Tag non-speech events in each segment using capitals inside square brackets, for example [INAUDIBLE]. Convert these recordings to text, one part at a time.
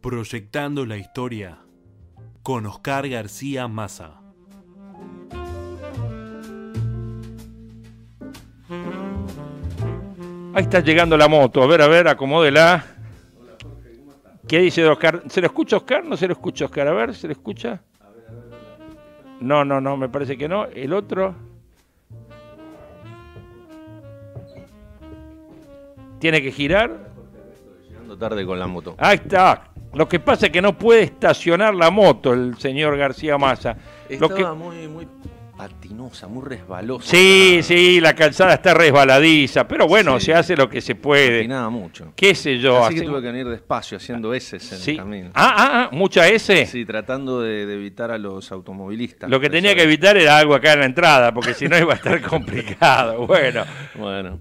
Proyectando la historia con Oscar García Massa. Ahí está llegando la moto. A ver, a ver, acomódela. ¿Qué dice Oscar? ¿Se lo escucha Oscar? ¿No se lo escucha Oscar? A ver, ¿se lo escucha? No, no, no, me parece que no. El otro. Tiene que girar tarde con la moto. Ahí está. Lo que pasa es que no puede estacionar la moto el señor García Maza. Estaba muy, muy patinosa, muy resbalosa. Sí, sí, la calzada está resbaladiza, pero bueno, se hace lo que se puede. nada mucho. ¿Qué sé yo? Así que tuve que venir despacio haciendo S en el camino. Ah, ah, ah, mucha S. Sí, tratando de, evitar a los automovilistas. Lo que tenía que evitar era algo acá en la entrada, porque si no iba a estar [LAUGHS] complicado. Bueno. Bueno.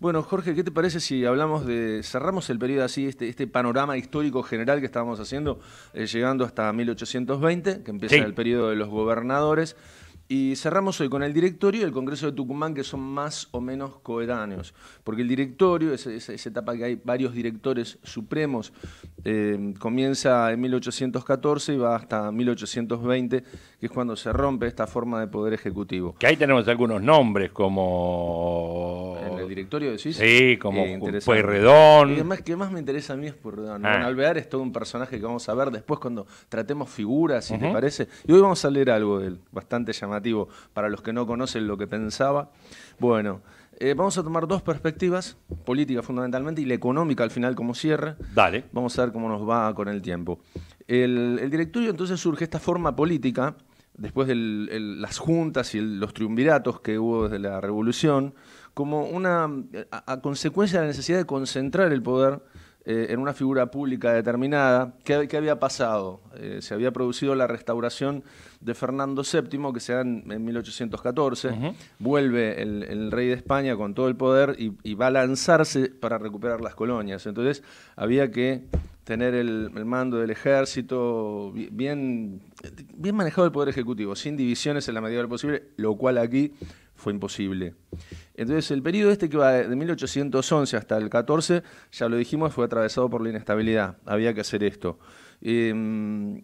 Bueno, Jorge, ¿qué te parece si hablamos de, cerramos el periodo así, este, este panorama histórico general que estábamos haciendo, eh, llegando hasta 1820, que empieza el periodo de los gobernadores? Y cerramos hoy con el directorio y el Congreso de Tucumán, que son más o menos coedáneos. porque el directorio, esa, esa, etapa que hay varios directores supremos, eh, comienza en 1814 y va hasta 1820, que es cuando se rompe esta forma de poder ejecutivo. Que ahí tenemos algunos nombres como... En el directorio decís. Sí, como eh, Pueyrredón. Y además, que más me interesa a mí es Pueyrredón. Ah. Alvear es todo un personaje que vamos a ver después cuando tratemos figuras, si te parece. Y hoy vamos a leer algo de él, bastante llamativo para los que no conocen lo que pensaba. Bueno, eh, vamos a tomar dos perspectivas, política fundamentalmente y la económica al final como cierre. Dale. Vamos a ver cómo nos va con el tiempo. El, directorio entonces surge esta forma política después de las juntas y los triunviratos que hubo desde la revolución, como una consecuencia de la necesidad de concentrar el poder eh, en una figura pública determinada. ¿Qué, había pasado? Eh, se había producido la restauración de Fernando VII, que se da en, 1814. Vuelve el, rey de España con todo el poder y, va a lanzarse para recuperar las colonias. Entonces había que tener el, mando del ejército, bien, bien manejado el poder ejecutivo, sin divisiones en la medida del posible, lo cual aquí fue imposible. Entonces, el periodo este que va de 1811 hasta el 14, ya lo dijimos, fue atravesado por la inestabilidad. Había que hacer esto. Em,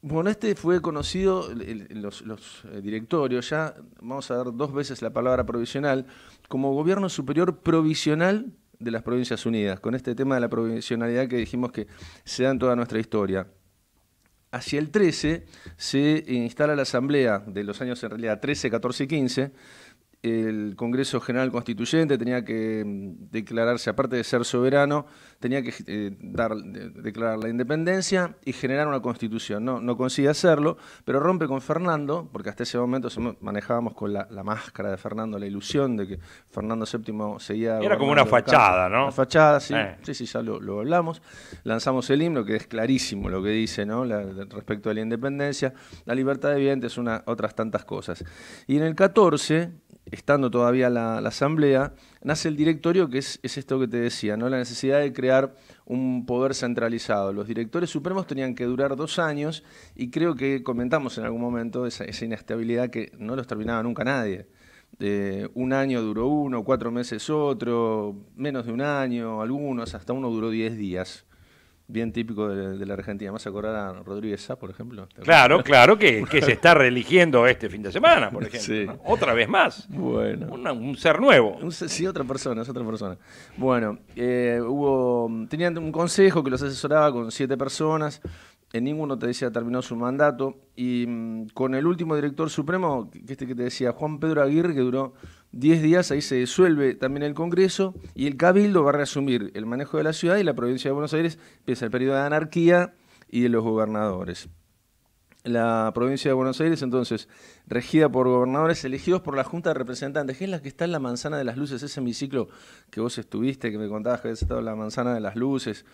bueno, este fue conocido, los, los eh, directorios, ya vamos a dar dos veces la palabra provisional, como gobierno superior provisional de las Provincias Unidas, con este tema de la provisionalidad que dijimos que se da en toda nuestra historia. Hacia el 13 se instala la Asamblea de los años en realidad 13, 14 y 15, el Congreso General Constituyente tenía que mm, declararse, aparte de ser soberano, tenía que eh, declarar la independencia y generar una constitución. No, consigue hacerlo, pero rompe con Fernando, porque hasta ese momento manejábamos con la, máscara de Fernando, la ilusión de que Fernando VII seguía... Era como una fachada, ¿no? fachada, sí, eh. sí, sí, ya lo, hablamos. Lanzamos el himno, que es clarísimo lo que dice ¿no? respecto a la independencia, la libertad de es una, otras tantas cosas. Y en el 14 estando todavía la, Asamblea, nace el directorio, que es, esto que te decía, ¿no? la necesidad de crear un poder centralizado. Los directores supremos tenían que durar dos años y creo que comentamos en algún momento esa, inestabilidad que no los terminaba nunca nadie. un año duró uno, cuatro meses otro, menos de un año, algunos, hasta uno duró diez días bien típico de, la Argentina. ¿Más acordar a Rodríguez Sá, por ejemplo? Claro, claro, que, se está reeligiendo este fin de semana, por [LAUGHS] ejemplo. Otra vez más. Bueno. un ser nuevo. sí, otra persona, es otra persona. Bueno, eh, hubo, tenían un consejo que los asesoraba con siete personas en ninguno te decía terminó su mandato. Y mm, con el último director supremo, que este que te decía, Juan Pedro Aguirre, que duró 10 días, ahí se disuelve también el Congreso y el Cabildo va a reasumir el manejo de la ciudad y la provincia de Buenos Aires empieza el periodo de anarquía y de los gobernadores la provincia de Buenos Aires, entonces, regida por gobernadores elegidos por la Junta de Representantes, que es la que está en la manzana de las luces, ese hemiciclo que vos estuviste, que me contabas que habías estado en la manzana de las luces.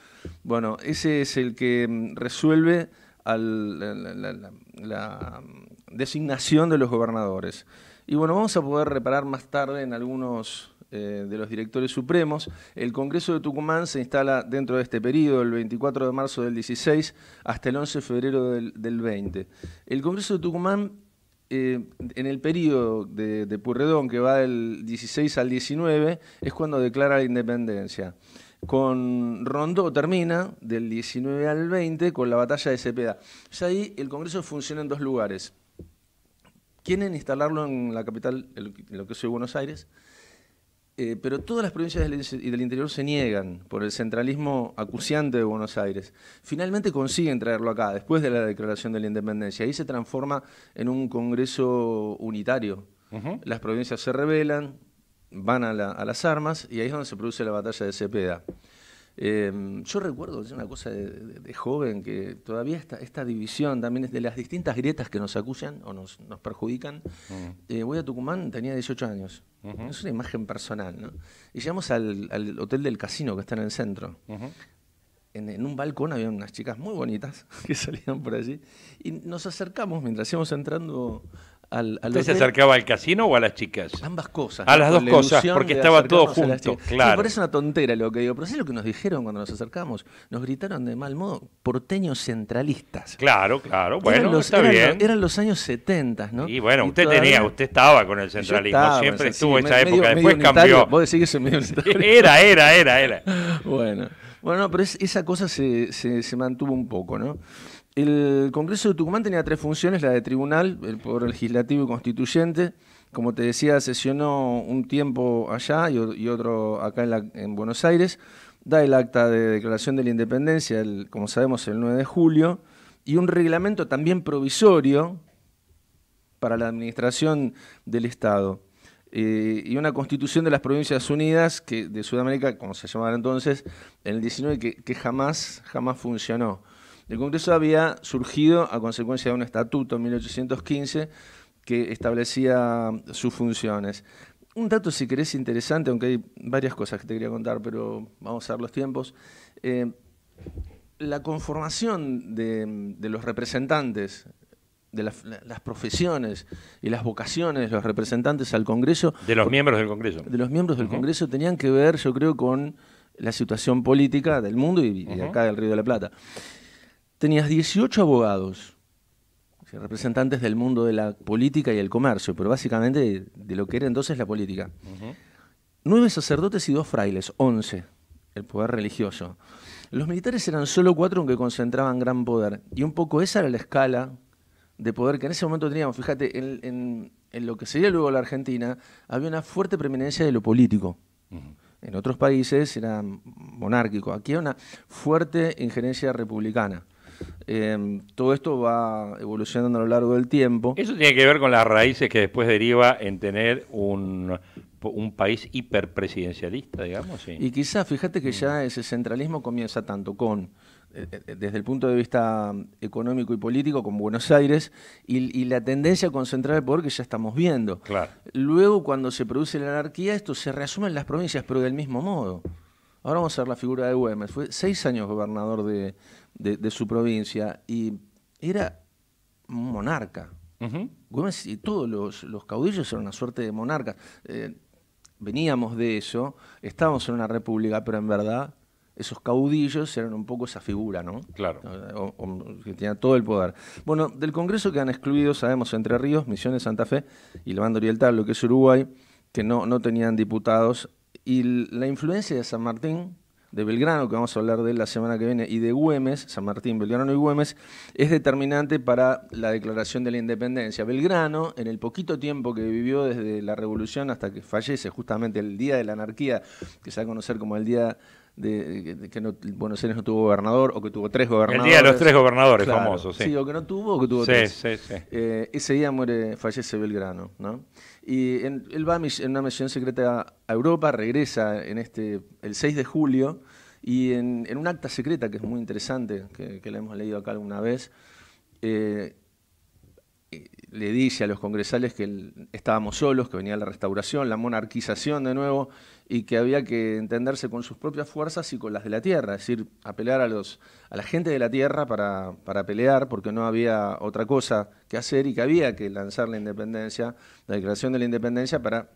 Bueno, ese es el que mm, resuelve la mm, designación de los gobernadores. Y bueno, vamos a poder reparar más tarde en algunos eh, de los directores supremos. El Congreso de Tucumán se instala dentro de este periodo, el 24 de marzo del 16 hasta el 11 de febrero del, 20. El Congreso de Tucumán, eh, en el periodo de, Purredón, que va del 16 al 19, es cuando declara la independencia con Rondó termina del 19 al 20 con la batalla de Cepeda. Ya ahí el Congreso funciona en dos lugares. Quieren instalarlo en la capital, en lo que es Buenos Aires, eh, pero todas las provincias del, del, interior se niegan por el centralismo acuciante de Buenos Aires. Finalmente consiguen traerlo acá, después de la declaración de la independencia. Ahí se transforma en un congreso unitario. Las provincias se rebelan, van a, a, las armas y ahí es donde se produce la batalla de Cepeda. Em, yo recuerdo una cosa de, joven que todavía esta, esta división también es de las distintas grietas que nos acusan o nos, nos perjudican. Mm. Eh, voy a Tucumán, tenía 18 años. Es una imagen personal, ¿no? Y llegamos al, hotel del casino que está en el centro. en, en, un balcón había unas chicas muy bonitas [LAUGHS] que salían por allí. Y nos acercamos mientras íbamos entrando ¿Usted se acercaba al casino o a las chicas? Ambas cosas. A las dos cosas, porque estaba todo junto. Claro. Me parece una tontera lo que digo, pero es lo que nos dijeron cuando nos acercamos? Nos gritaron de mal modo porteños centralistas. Claro, claro. Bueno, los, está bien. Eran los años 70, ¿no? Y bueno, usted tenía, usted estaba con el centralismo, siempre estuvo en esa época, después cambió. medio [LAUGHS] Era, era, era, era. [LAUGHS] bueno. Bueno, pero esa cosa se, se, se mantuvo un poco, ¿no? el Congreso de Tucumán tenía tres funciones, la de tribunal, el Poder Legislativo y Constituyente. Como te decía, sesionó un tiempo allá y, otro acá en, la, en Buenos Aires. Da el acta de declaración de la independencia, como sabemos, el 9 de julio, y un reglamento también provisorio para la administración del Estado. Eh, y una constitución de las Provincias Unidas que, de Sudamérica, como se llamaba entonces, en el 19, que, que jamás, jamás funcionó. El Congreso había surgido a consecuencia de un estatuto en 1815 que establecía sus funciones. Un dato, si querés, interesante, aunque hay varias cosas que te quería contar, pero vamos a ver los tiempos. Eh, la conformación de, los representantes, de las profesiones y las vocaciones de los representantes al Congreso. De los miembros del Congreso. De los miembros del Congreso tenían que ver, yo creo, con la situación política del mundo y acá del Río de la Plata tenías 18 abogados, representantes del mundo de la política y el comercio, pero básicamente de, lo que era entonces la política. Nueve sacerdotes y dos frailes, once, el poder religioso. Los militares eran solo cuatro aunque concentraban gran poder. Y un poco esa era la escala de poder que en ese momento teníamos. Fíjate, en, lo que sería luego la Argentina, había una fuerte preeminencia de lo político. En otros países era monárquico. Aquí una fuerte injerencia republicana. Em, todo esto va evolucionando a lo largo del tiempo. Eso tiene que ver con las raíces que después deriva en tener un, país hiperpresidencialista, digamos. Y quizás, fíjate que ya ese centralismo comienza tanto con eh, eh, desde el punto de vista económico y político con Buenos Aires y, la tendencia a concentrar el poder que ya estamos viendo. Claro. Luego, cuando se produce la anarquía, esto se reasume en las provincias, pero del mismo modo. Ahora vamos a ver la figura de Güemes. Fue seis años gobernador de, de, su provincia y era monarca. y todos los, caudillos eran una suerte de monarca. Eh, veníamos de eso, estábamos en una república, pero en verdad esos caudillos eran un poco esa figura, ¿no? Claro. Eh, que tenía todo el poder. Bueno, del Congreso que han excluido, sabemos, Entre Ríos, Misiones, Santa Fe y Levando Oriental, lo que es Uruguay, que no, no tenían diputados. Y la influencia de San Martín de Belgrano, que vamos a hablar de él la semana que viene, y de Güemes, San Martín, Belgrano y Güemes, es determinante para la declaración de la independencia. Belgrano, en el poquito tiempo que vivió desde la revolución hasta que fallece, justamente el día de la anarquía, que se va a conocer como el día de, que Buenos Aires no tuvo gobernador o que tuvo tres gobernadores. El día de los tres gobernadores famosos, sí. Sí, o que no tuvo o que tuvo sí, tres. Sí, eh, ese día muere, fallece Belgrano, ¿no? Y él va en una misión secreta a Europa, regresa en este, el 6 de julio, y en, un acta secreta que es muy interesante, que, la hemos leído acá alguna vez, eh, le dice a los congresales que estábamos solos, que venía la restauración, la monarquización de nuevo, y que había que entenderse con sus propias fuerzas y con las de la tierra, es decir, apelar a, a la gente de la tierra para, pelear, porque no había otra cosa que hacer y que había que lanzar la independencia, la declaración de la independencia para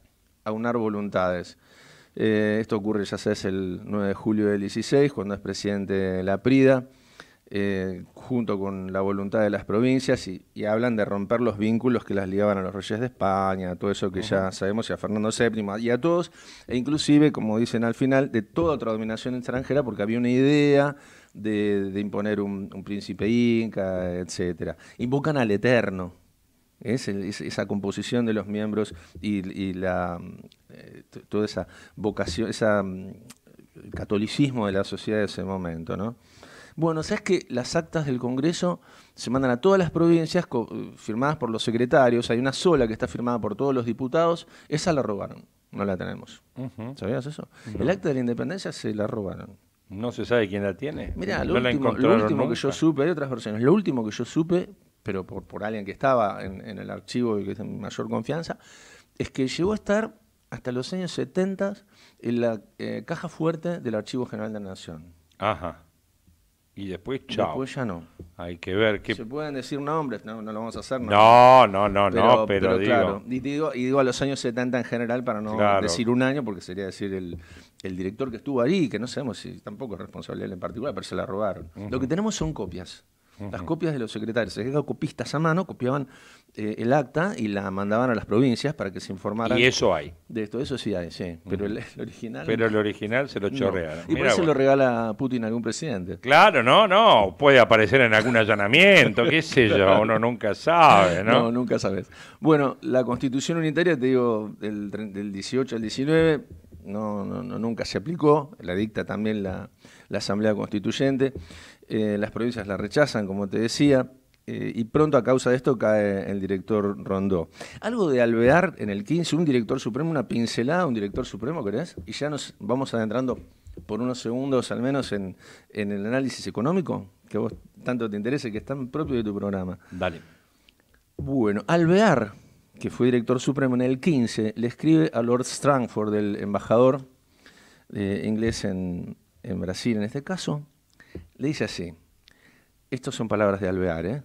aunar voluntades. Eh, esto ocurre, ya es el 9 de julio del 16, cuando es presidente la PRIDA. Eh, junto con la voluntad de las provincias, y, hablan de romper los vínculos que las ligaban a los reyes de España, todo eso que ya sabemos, y a Fernando VII, y a todos, e inclusive, como dicen al final, de toda otra dominación extranjera, porque había una idea de, imponer un, príncipe inca, etc. Invocan al Eterno. esa composición de los miembros y, la, eh, toda esa vocación, mm, catolicismo de la sociedad de ese momento, ¿no? Bueno, sabes que las actas del Congreso se mandan a todas las provincias eh, firmadas por los secretarios. Hay una sola que está firmada por todos los diputados. Esa la robaron. No la tenemos. ¿Sabías eso? El acta de la independencia se la robaron. No se sabe quién la tiene. Mira, lo, último, que yo supe, hay otras versiones, lo último que yo supe, pero por, alguien que estaba en, el archivo y que es de mayor confianza, es que llegó a estar hasta los años 70 en la eh, caja fuerte del Archivo General de la Nación. Ajá y después chao. ya no. Hay que ver qué. Se pueden decir nombres, no, lo vamos a hacer. No, no, no, no, pero, digo... Claro. Y digo. a los años 70 en general para no decir un año, porque sería decir el, director que estuvo ahí, que no sabemos si tampoco es responsable él en particular, pero se la robaron. Lo que tenemos son copias las copias de los secretarios, se quedaban copistas a mano, copiaban eh, el acta y la mandaban a las provincias para que se informaran. Y eso hay. De esto, eso sí hay, sí. Pero el, original. Pero el original se lo chorrearon. real. Y por eso lo regala Putin a algún presidente. Claro, no, no. Puede aparecer en algún allanamiento, qué sé yo. Uno nunca sabe, ¿no? No, nunca sabes. Bueno, la constitución unitaria, te digo, del, 18 al 19. no, no, nunca se aplicó, la dicta también la, la Asamblea Constituyente. Eh, las provincias la rechazan, como te decía, eh, y pronto a causa de esto cae el director Rondó. Algo de Alvear en el 15, un director supremo, una pincelada, un director supremo, ¿querés? Y ya nos vamos adentrando por unos segundos al menos en, el análisis económico, que a vos tanto te interesa, que es tan propio de tu programa. Dale. Bueno, Alvear, que fue director supremo en el 15, le escribe a Lord Strangford, el embajador eh, inglés en, en Brasil en este caso, le dice así, estas son palabras de Alvear, ¿eh?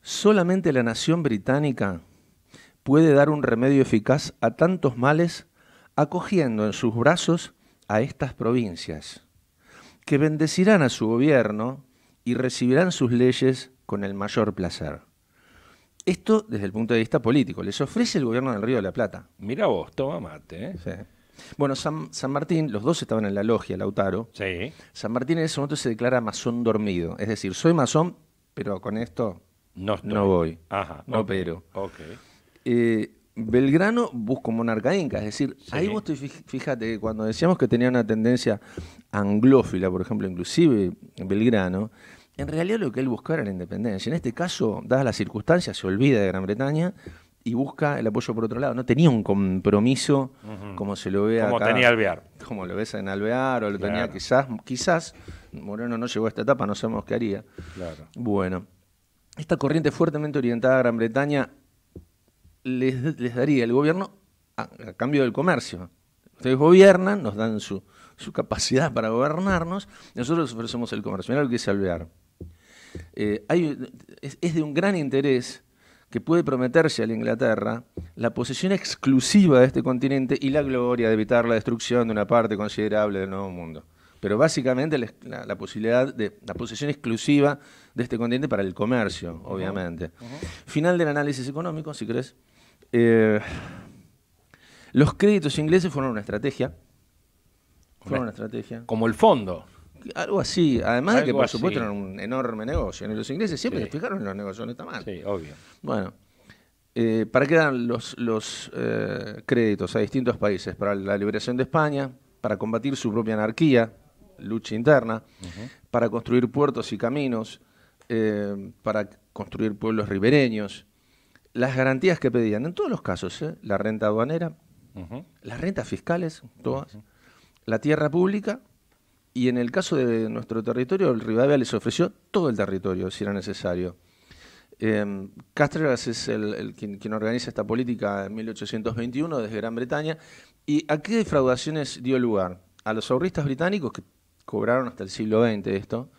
solamente la nación británica puede dar un remedio eficaz a tantos males acogiendo en sus brazos a estas provincias, que bendecirán a su gobierno y recibirán sus leyes con el mayor placer. Esto desde el punto de vista político. Les ofrece el gobierno del Río de la Plata. Mira vos, toma mate. ¿eh? Bueno, San, Martín, los dos estaban en la logia, Lautaro. Sí. San Martín en ese momento se declara masón dormido. Es decir, soy masón, pero con esto no, no voy. Ajá. No pero. Eh, Belgrano busca monarca inca, es decir, ahí vos te fíjate, cuando decíamos que tenía una tendencia anglófila, por ejemplo, inclusive Belgrano, en realidad lo que él buscaba era la independencia. En este caso, dadas las circunstancias, se olvida de Gran Bretaña y busca el apoyo por otro lado. No tenía un compromiso como se lo vea tenía Alvear. Como lo ves en Alvear o lo tenía quizás. Quizás Moreno no llegó a esta etapa, no sabemos qué haría. Bueno, esta corriente fuertemente orientada a Gran Bretaña les, daría el gobierno a, cambio del comercio. Ustedes gobiernan, nos dan su, capacidad para gobernarnos, nosotros ofrecemos el comercio. Mirá lo que eh, es Alvear. es, de un gran interés que puede prometerse a la Inglaterra la posesión exclusiva de este continente y la gloria de evitar la destrucción de una parte considerable del Nuevo Mundo. Pero básicamente la, posibilidad de la posesión exclusiva de este continente para el comercio, obviamente. Final del análisis económico, si crees. Eh, los créditos ingleses fueron una estrategia. Fueron una estrategia. Como el fondo. Algo así. Además de que, por supuesto, era un enorme negocio. Los ingleses siempre se fijaron en los negocios, no está mal. Sí, obvio. Bueno, eh, ¿para qué dan los, los eh, créditos a distintos países? Para la liberación de España, para combatir su propia anarquía, lucha interna, para construir puertos y caminos, eh, para construir pueblos ribereños. Las garantías que pedían, en todos los casos, la renta aduanera, las rentas fiscales, todas, la tierra pública y en el caso de nuestro territorio, el Rivadavia les ofreció todo el territorio, si era necesario. Eh, es el, quien, organiza esta política en 1821 desde Gran Bretaña. ¿Y a qué defraudaciones dio lugar? A los ahorristas británicos, que cobraron hasta el siglo XX esto,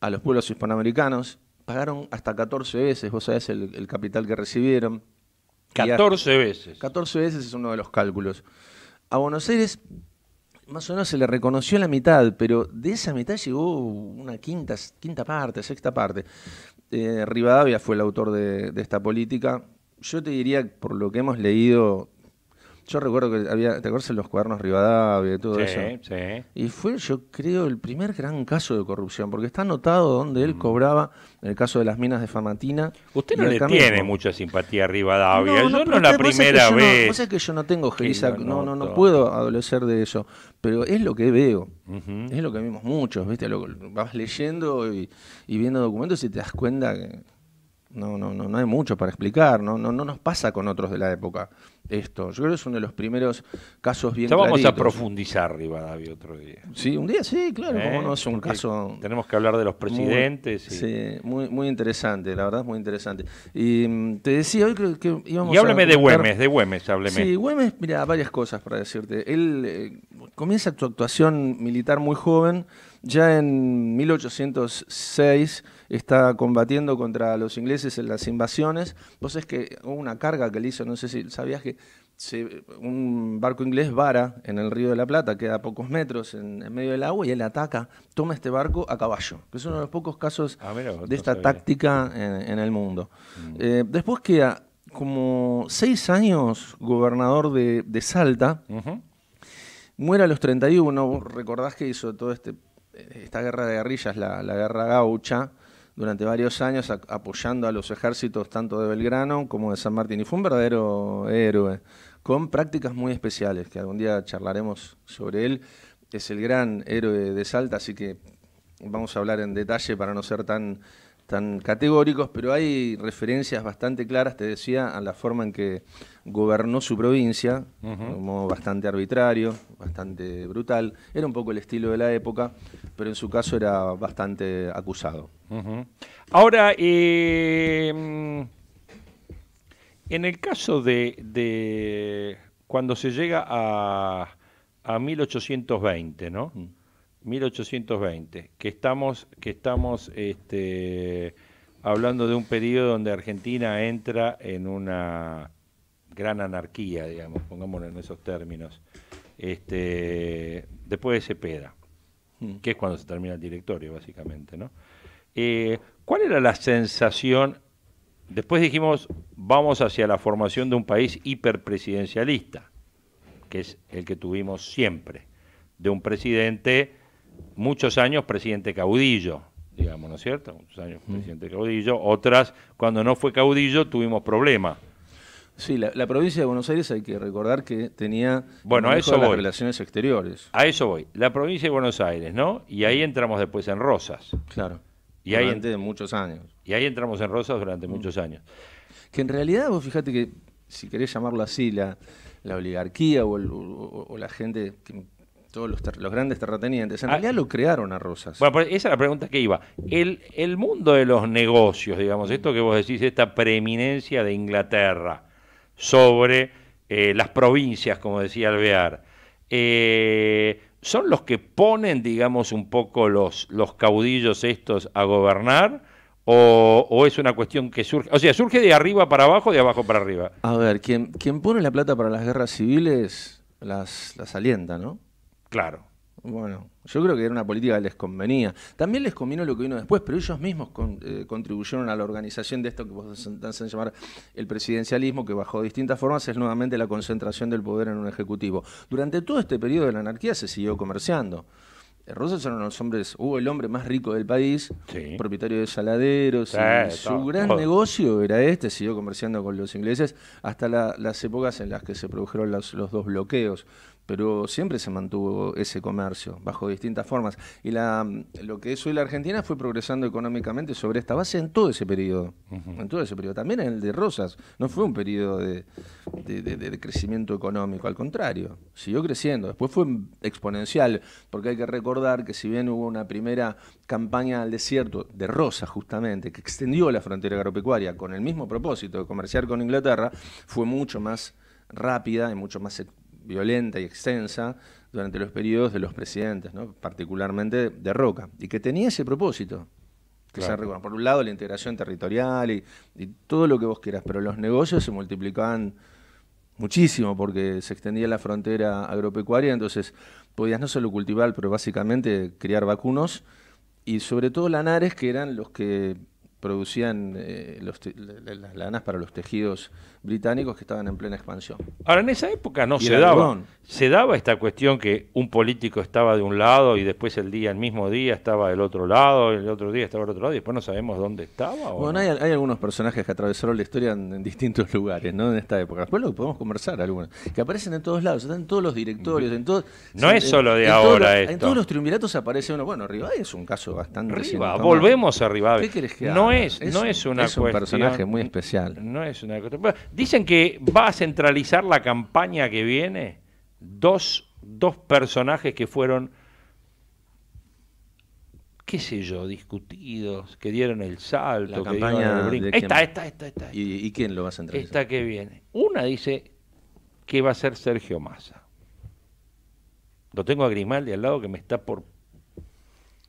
a los pueblos hispanoamericanos, pagaron hasta 14 veces, vos sabés el capital que recibieron. 14 veces. 14 veces es uno de los cálculos. A Buenos Aires más o menos se le reconoció la mitad, pero de esa mitad llegó una quinta, quinta parte, sexta parte. Eh, Rivadavia fue el autor de, esta política. Yo te diría, por lo que hemos leído, yo recuerdo que había, ¿te acuerdas de los cuadernos Rivadavia y todo eso? Sí. Y fue, yo creo, el primer gran caso de corrupción, porque está anotado donde él mm. cobraba, en el caso de las minas de Famatina. Usted no le tiene mucha simpatía a Rivadavia, yo no, es la primera vez. es que yo no tengo no, no, no puedo adolecer de eso, pero es lo que veo, es lo que vemos muchos, ¿viste? Lo, vas leyendo y viendo documentos y te das cuenta que no, no, no, no hay mucho para explicar, no, no, no nos pasa con otros de la época esto. Yo creo que es uno de los primeros casos bien. Ya vamos a profundizar, Rivadavia, otro día. Sí, un día sí, claro, como no es un caso. Tenemos que hablar de los presidentes. Sí, muy, interesante, la verdad es muy interesante. Y mm, te decía hoy creo que íbamos Y hábleme de Güemes, de Güemes, hábleme. Sí, Güemes, mira, varias cosas para decirte. Él eh, comienza su actuación militar muy joven ya en 1806 está combatiendo contra los ingleses en las invasiones. Vos es que hubo una carga que le hizo, no sé si sabías que un barco inglés vara en el río de la Plata, queda a pocos metros en, medio del agua y él ataca, toma este barco a caballo, que es uno de los pocos casos ah, de esta táctica en, el mundo. Mm. Eh, después queda como seis años gobernador de, Salta. Muera Muere a los 31, recordás que hizo todo este esta guerra de guerrillas, la, guerra gaucha, durante varios años apoyando a los ejércitos tanto de Belgrano como de San Martín. Y fue un verdadero héroe, con prácticas muy especiales, que algún día charlaremos sobre él. Es el gran héroe de Salta, así que vamos a hablar en detalle para no ser tan tan categóricos, pero hay referencias bastante claras, te decía, a la forma en que gobernó su provincia, como bastante arbitrario, bastante brutal. Era un poco el estilo de la época, pero en su caso era bastante acusado. Ahora, eh, mm, en el caso de, cuando se llega a, a 1820, ¿no? Mm. 1820, que estamos, que estamos este, hablando de un periodo donde Argentina entra en una gran anarquía, digamos, pongámoslo en esos términos, este, después de Cepeda, mm. que es cuando se termina el directorio, básicamente, ¿no? Eh, ¿Cuál era la sensación? Después dijimos, vamos hacia la formación de un país hiperpresidencialista, que es el que tuvimos siempre, de un presidente muchos años presidente caudillo, digamos, ¿no es cierto? Muchos años mm. presidente caudillo, otras cuando no fue caudillo tuvimos problemas. Sí, la, provincia de Buenos Aires hay que recordar que tenía bueno, a eso las relaciones exteriores. A eso voy. La provincia de Buenos Aires, ¿no? Y ahí entramos después en Rosas. Claro. Y durante ahí, muchos años. Y ahí entramos en Rosas durante mm. muchos años. Que en realidad, vos fíjate que, si querés llamarlo así, la, la oligarquía o, la gente que los, grandes terratenientes, en ah, realidad lo crearon a Rosas. esa es la pregunta que iba. El, mundo de los negocios, digamos, esto que vos decís, esta preeminencia de Inglaterra sobre eh, las provincias, como decía Alvear, eh, ¿son los que ponen, digamos, un poco los, caudillos estos a gobernar? O, es una cuestión que surge, o sea, surge de arriba para abajo, de abajo para arriba. A ver, quien, pone la plata para las guerras civiles las, las alienta, ¿no? Claro. Bueno, yo creo que era una política que les convenía. También les convino lo que vino después, pero ellos mismos eh, contribuyeron a la organización de esto que vos hacen llamar el presidencialismo, que bajo distintas formas es nuevamente la concentración del poder en un ejecutivo. Durante todo este periodo de la anarquía se siguió comerciando. Eh, Rosas eran los hombres, hubo el hombre más rico del país, propietario de saladeros. su gran negocio era este, siguió comerciando con los ingleses hasta las épocas en las que se produjeron los dos bloqueos pero siempre se mantuvo ese comercio bajo distintas formas. Y la, lo que es hoy la Argentina fue progresando económicamente sobre esta base en todo ese periodo, en todo ese también en el de Rosas, no fue un periodo de, de, crecimiento económico, al contrario, siguió creciendo, después fue exponencial, porque hay que recordar que si bien hubo una primera campaña al desierto de Rosas justamente, que extendió la frontera agropecuaria con el mismo propósito de comerciar con Inglaterra, fue mucho más rápida y mucho más violenta y extensa durante los periodos de los presidentes, particularmente de Roca, y que tenía ese propósito. Que por un lado, la integración territorial y, todo lo que vos quieras, pero los negocios se multiplicaban muchísimo porque se extendía la frontera agropecuaria, entonces podías no solo cultivar, pero básicamente criar vacunos y sobre todo lanares, que eran los que producían eh, las lanas para los tejidos británicos que estaban en plena expansión. Ahora, en esa época no se daba. Se daba esta cuestión que un político estaba de un lado y después el día, el mismo día, estaba del otro lado, el otro día estaba del otro lado y después no sabemos dónde estaba. bueno, hay, algunos personajes que atravesaron la historia en, distintos lugares, ¿no? En esta época. Después lo podemos conversar algunos. Que aparecen en todos lados, están en todos los directorios, en todos. No es solo de ahora esto. En todos los triunviratos aparece uno. Bueno, Rivadavia es un caso bastante. Riva, volvemos a Rivadavia. ¿Qué quieres que No es, no es, una cuestión, Es un personaje muy especial. No es una cuestión. Dicen que va a centralizar la campaña que viene dos, personajes que fueron, qué sé yo, discutidos, que dieron el salto. La campaña esta, esta, esta, ¿Y, ¿Y quién lo va a centralizar? Esta que viene. Una dice que va a ser Sergio Massa. Lo tengo a Grimaldi al lado que me está por...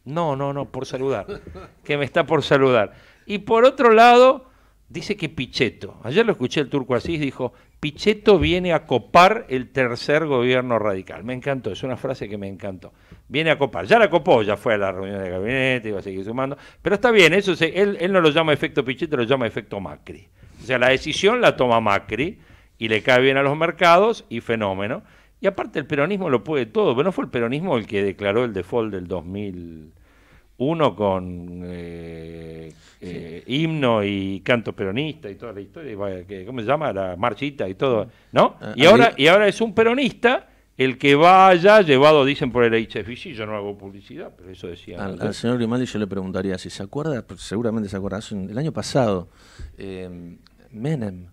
No, no, no, por saludar. [LAUGHS] que me está por saludar. Y por otro lado dice que Pichetto, ayer lo escuché el turco Asís, dijo, Pichetto viene a copar el tercer gobierno radical. Me encantó, es una frase que me encantó. Viene a copar, ya la copó, ya fue a la reunión de gabinete, iba a seguir sumando, pero está bien, eso él, él no lo llama efecto Pichetto, lo llama efecto Macri. O sea, la decisión la toma Macri y le cae bien a los mercados y fenómeno. Y aparte el peronismo lo puede todo, pero no fue el peronismo el que declaró el default del 2000 uno con eh, eh, himno y canto peronista y toda la historia, ¿cómo se llama? La marchita y todo, ¿no? Ah, y, ahora, y ahora es un peronista el que vaya llevado, dicen por el HFC, yo no hago publicidad, pero eso decía. Al, señor Grimaldi yo le preguntaría si se acuerda, seguramente se acuerda, el año pasado, em, Menem.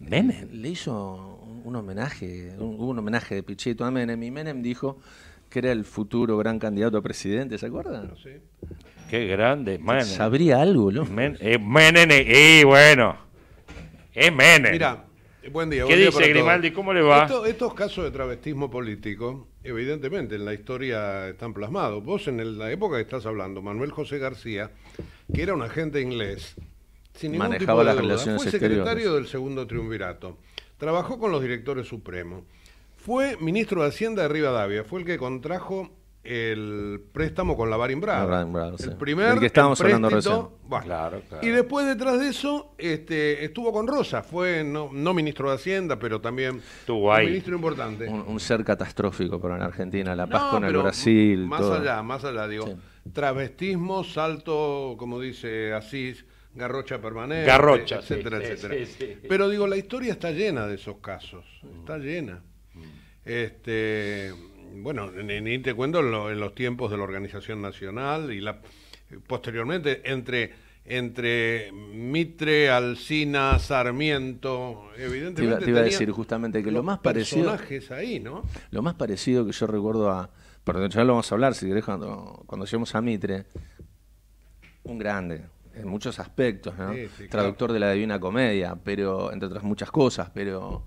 Le hizo un homenaje, un, un homenaje de Pichetto a Menem y Menem dijo que era el futuro gran candidato a presidente, ¿se acuerdan? sé. Qué grande, man. Sabría algo, ¿no? Menene, eh, y bueno, es Mira, buen día. ¿Qué dice Grimaldi? ¿Cómo le va? estos casos de travestismo político, evidentemente en la historia están plasmados. Vos en la época que estás hablando, Manuel José García, que era un agente inglés, sin ningún Manejaba tipo de las duda, relaciones fue secretario del segundo triunvirato. Trabajó con los directores supremos fue ministro de Hacienda de Rivadavia, fue el que contrajo el préstamo con la Baring el primer que estábamos hablando recién. Y después detrás de eso este, estuvo con Rosa, fue no, ministro de Hacienda, pero también ministro importante. Un, ser catastrófico para la Argentina, la paz con el Brasil. Más allá, más allá, digo. Travestismo, salto, como dice Asís, garrocha permanente, garrocha, etcétera, etcétera. Pero digo, la historia está llena de esos casos, está llena. Este, bueno, ni, te cuento en, los tiempos de la organización nacional y la posteriormente entre entre Mitre, Alcina, Sarmiento, evidentemente. Te iba, a decir justamente que lo más parecido. ahí, ¿no? Lo más parecido que yo recuerdo a. Perdón, ya lo vamos a hablar, si querés, cuando, cuando lleguemos a Mitre. Un grande, en muchos aspectos, ¿no? Traductor de la Divina Comedia, pero entre otras muchas cosas, pero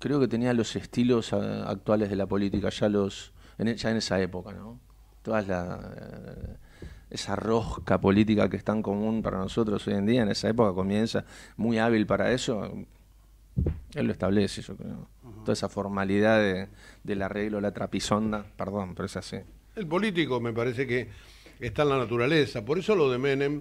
creo que tenía los estilos ah, actuales de la política ya los en, e, ya en esa época, ¿no? Toda la eh, esa rosca política que es tan común para nosotros hoy en día, en esa época comienza muy hábil para eso. Él lo establece, yo creo. Toda esa formalidad del arreglo, la trapisonda, perdón, pero es así. El político me parece que está en la naturaleza, por eso lo de Menem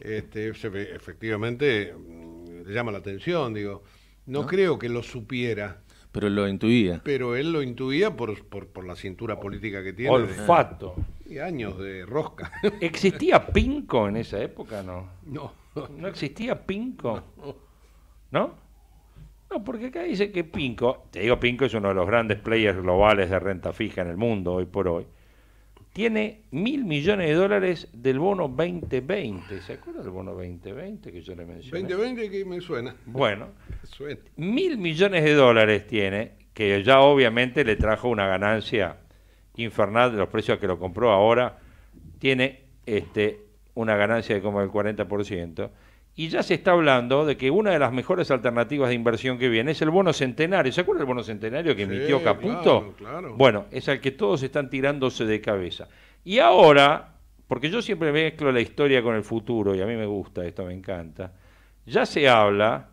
este, efectivamente mm, le llama la atención, digo, no, creo que lo supiera. Pero lo intuía. Pero él lo intuía por, por, por la cintura política que tiene. Olfato. y años de rosca. [LAUGHS] ¿Existía Pinco en esa época, no? No. ¿No existía Pinco? ¿No? No, porque acá dice que Pinco, te digo Pinco es uno de los grandes players globales de renta fija en el mundo hoy por hoy tiene mil millones de dólares del bono 2020. ¿Se acuerda del bono 2020 que yo le mencioné? 2020 que me suena. Bueno, [LAUGHS] mil millones de dólares tiene, que ya obviamente le trajo una ganancia infernal de los precios que lo compró ahora. Tiene este, una ganancia de como el 40%. Y ya se está hablando de que una de las mejores alternativas de inversión que viene es el bono centenario. ¿Se acuerda el bono centenario que emitió Caputo? claro. Bueno, es al que todos están tirándose de cabeza. Y ahora, porque yo siempre mezclo la historia con el futuro, y a mí me gusta esto, me encanta, ya se habla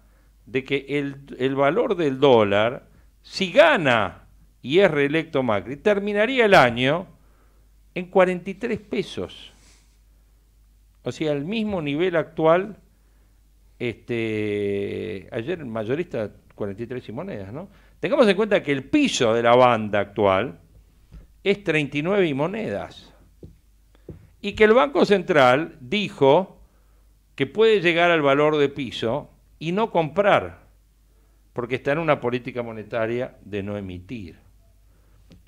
de que el, el valor del dólar, si gana y es reelecto Macri, terminaría el año en 43 pesos. O sea, el mismo nivel actual este, ayer el mayorista 43 y monedas, ¿no? Tengamos en cuenta que el piso de la banda actual es 39 y monedas. Y que el Banco Central dijo que puede llegar al valor de piso y no comprar, porque está en una política monetaria de no emitir.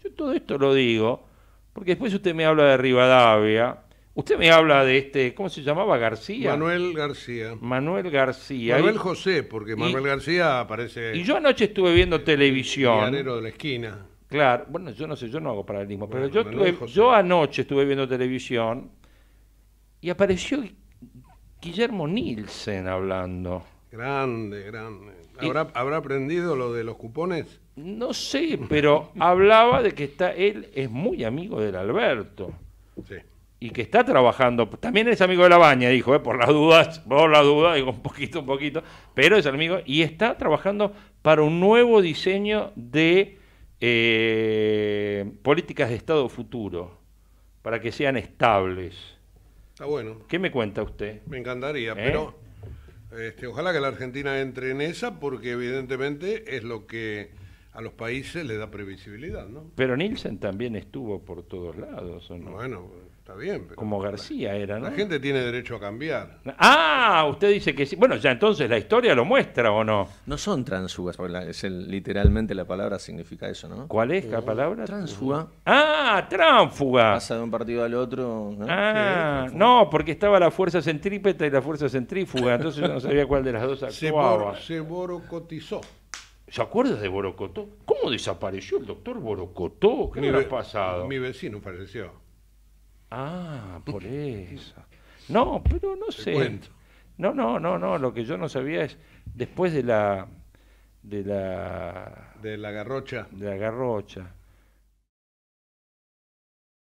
Yo todo esto lo digo porque después usted me habla de Rivadavia, Usted me habla de este, ¿cómo se llamaba? García. Manuel García. Manuel García. Manuel José, porque Manuel García aparece... Y yo anoche estuve viendo televisión. El de la esquina. Claro, bueno, yo no sé, yo no hago paralelismo, pero yo, anoche estuve viendo televisión y apareció Guillermo Nielsen hablando. Grande, grande. ¿Habrá, ¿Habrá aprendido lo de los cupones? No sé, pero hablaba de que está él es muy amigo del Alberto. Sí y que está trabajando, también es amigo de la baña, dijo, eh, por las dudas, por las dudas, digo un poquito, un poquito, pero es amigo y está trabajando para un nuevo diseño de eh, políticas de Estado futuro, para que sean estables. Está bueno. ¿Qué me cuenta usted? Me encantaría, ¿Eh? pero este, ojalá que la Argentina entre en esa, porque evidentemente es lo que a los países le da previsibilidad, ¿no? Pero Nielsen también estuvo por todos lados, ¿o no? Bueno, como García era, ¿no? La gente tiene derecho a cambiar. Ah, usted dice que sí. Bueno, ya entonces la historia lo muestra o no. No son transfugas, es el, literalmente la palabra significa eso, ¿no? ¿Cuál es la eh, palabra? Transfuga. Ah, tránfuga. Pasa de un partido al otro. ¿no? Ah, no, porque estaba la fuerza centrípeta y la fuerza centrífuga, entonces yo no sabía cuál de las dos [LAUGHS] actuaba. Se, borocotizó. ¿Se acuerdas de Borocotó? ¿Cómo desapareció el doctor Borocotó? ¿Qué le ha pasado? Mi vecino falleció. Ah, por eso. No, pero no sé. No, no, no, no. Lo que yo no sabía es después de la de la De la garrocha. de la garrocha.